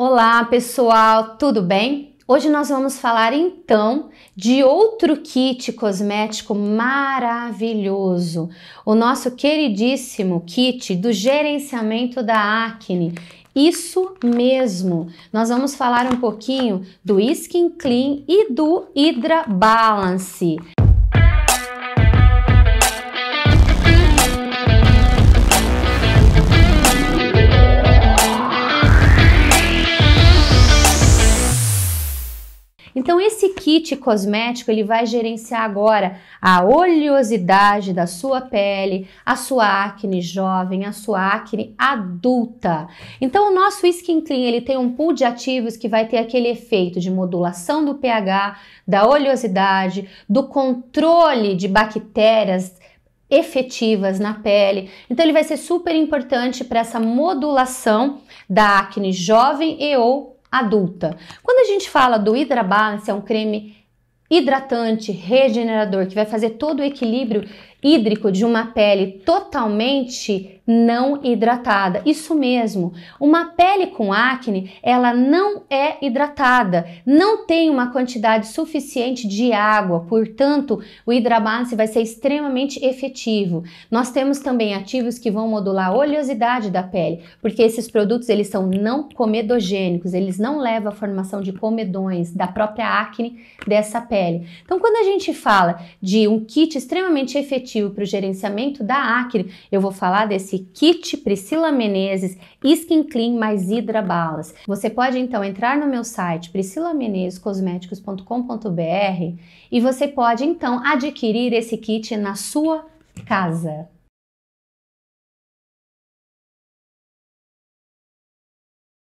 Olá, pessoal, tudo bem? Hoje nós vamos falar então de outro kit cosmético maravilhoso, o nosso queridíssimo kit do gerenciamento da acne. Isso mesmo. Nós vamos falar um pouquinho do Skin Clean e do Hydra Balance. Então esse kit cosmético, ele vai gerenciar agora a oleosidade da sua pele, a sua acne jovem, a sua acne adulta. Então o nosso Skin Clean, ele tem um pool de ativos que vai ter aquele efeito de modulação do pH, da oleosidade, do controle de bactérias efetivas na pele. Então ele vai ser super importante para essa modulação da acne jovem e ou adulta. Quando a gente fala do Hydra Balance, é um creme hidratante, regenerador, que vai fazer todo o equilíbrio hídrico de uma pele totalmente não hidratada. Isso mesmo. Uma pele com acne, ela não é hidratada, não tem uma quantidade suficiente de água, portanto, o hidrabase vai ser extremamente efetivo. Nós temos também ativos que vão modular a oleosidade da pele, porque esses produtos eles são não comedogênicos, eles não levam à formação de comedões da própria acne dessa pele pele. Então, quando a gente fala de um kit extremamente efetivo para o gerenciamento da acne, eu vou falar desse kit Priscila Menezes Skin Clean mais Hidra Balas. Você pode então entrar no meu site priscilamenezescosméticos.com.br e você pode então adquirir esse kit na sua casa.